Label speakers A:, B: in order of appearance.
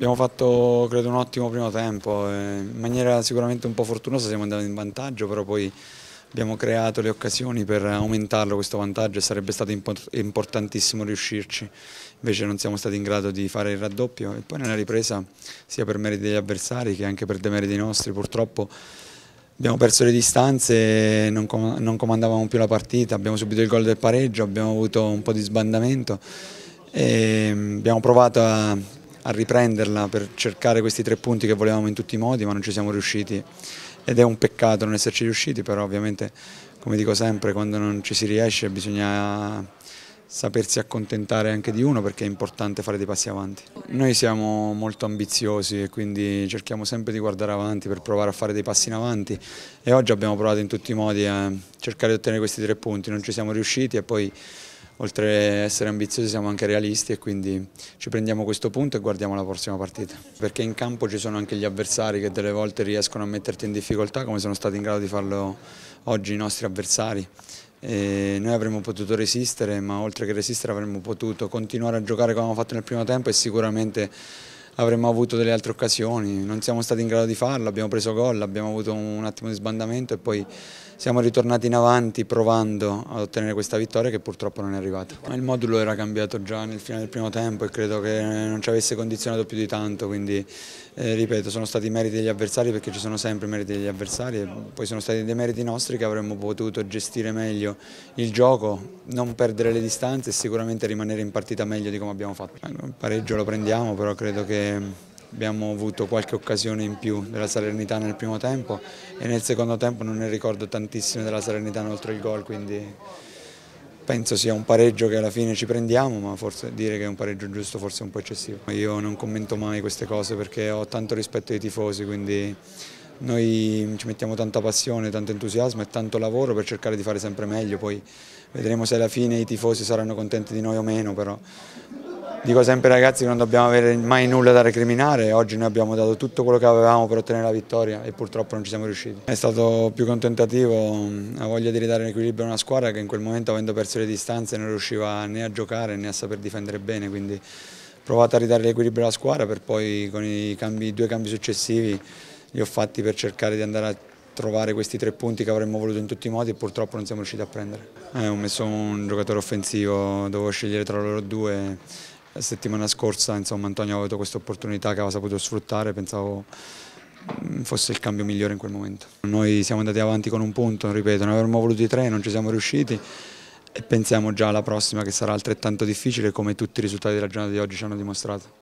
A: Abbiamo fatto credo un ottimo primo tempo, eh, in maniera sicuramente un po' fortunosa siamo andati in vantaggio, però poi abbiamo creato le occasioni per aumentarlo questo vantaggio e sarebbe stato importantissimo riuscirci, invece non siamo stati in grado di fare il raddoppio e poi nella ripresa sia per meriti degli avversari che anche per demeriti nostri purtroppo abbiamo perso le distanze, non, com non comandavamo più la partita, abbiamo subito il gol del pareggio, abbiamo avuto un po' di sbandamento ehm, abbiamo provato a a riprenderla per cercare questi tre punti che volevamo in tutti i modi ma non ci siamo riusciti ed è un peccato non esserci riusciti però ovviamente come dico sempre quando non ci si riesce bisogna sapersi accontentare anche di uno perché è importante fare dei passi avanti. Noi siamo molto ambiziosi e quindi cerchiamo sempre di guardare avanti per provare a fare dei passi in avanti e oggi abbiamo provato in tutti i modi a cercare di ottenere questi tre punti, non ci siamo riusciti e poi oltre ad essere ambiziosi siamo anche realisti e quindi ci prendiamo questo punto e guardiamo la prossima partita. Perché in campo ci sono anche gli avversari che delle volte riescono a metterti in difficoltà come sono stati in grado di farlo oggi i nostri avversari. E noi avremmo potuto resistere ma oltre che resistere avremmo potuto continuare a giocare come abbiamo fatto nel primo tempo e sicuramente avremmo avuto delle altre occasioni, non siamo stati in grado di farlo, abbiamo preso gol, abbiamo avuto un attimo di sbandamento e poi siamo ritornati in avanti provando ad ottenere questa vittoria che purtroppo non è arrivata. Il modulo era cambiato già nel fine del primo tempo e credo che non ci avesse condizionato più di tanto, quindi eh, ripeto sono stati meriti degli avversari perché ci sono sempre meriti degli avversari e poi sono stati dei meriti nostri che avremmo potuto gestire meglio il gioco, non perdere le distanze e sicuramente rimanere in partita meglio di come abbiamo fatto. Il pareggio lo prendiamo però credo che abbiamo avuto qualche occasione in più della Salernità nel primo tempo e nel secondo tempo non ne ricordo tantissime della Salernità oltre il gol, quindi penso sia un pareggio che alla fine ci prendiamo, ma forse dire che è un pareggio giusto forse è un po' eccessivo. Io non commento mai queste cose perché ho tanto rispetto ai tifosi, quindi noi ci mettiamo tanta passione, tanto entusiasmo e tanto lavoro per cercare di fare sempre meglio, poi vedremo se alla fine i tifosi saranno contenti di noi o meno, però Dico sempre ragazzi che non dobbiamo avere mai nulla da recriminare, oggi noi abbiamo dato tutto quello che avevamo per ottenere la vittoria e purtroppo non ci siamo riusciti. È stato più che un tentativo, mm, ha voglia di ridare l'equilibrio a una squadra che in quel momento avendo perso le distanze non riusciva né a giocare né a saper difendere bene, quindi ho provato a ridare l'equilibrio alla squadra per poi con i, cambi, i due cambi successivi li ho fatti per cercare di andare a trovare questi tre punti che avremmo voluto in tutti i modi e purtroppo non siamo riusciti a prendere. Eh, ho messo un giocatore offensivo, dovevo scegliere tra loro due la settimana scorsa insomma, Antonio aveva avuto questa opportunità che aveva saputo sfruttare, pensavo mm, fosse il cambio migliore in quel momento. Noi siamo andati avanti con un punto, ripeto, ne avremmo voluti tre, non ci siamo riusciti e pensiamo già alla prossima che sarà altrettanto difficile come tutti i risultati della giornata di oggi ci hanno dimostrato.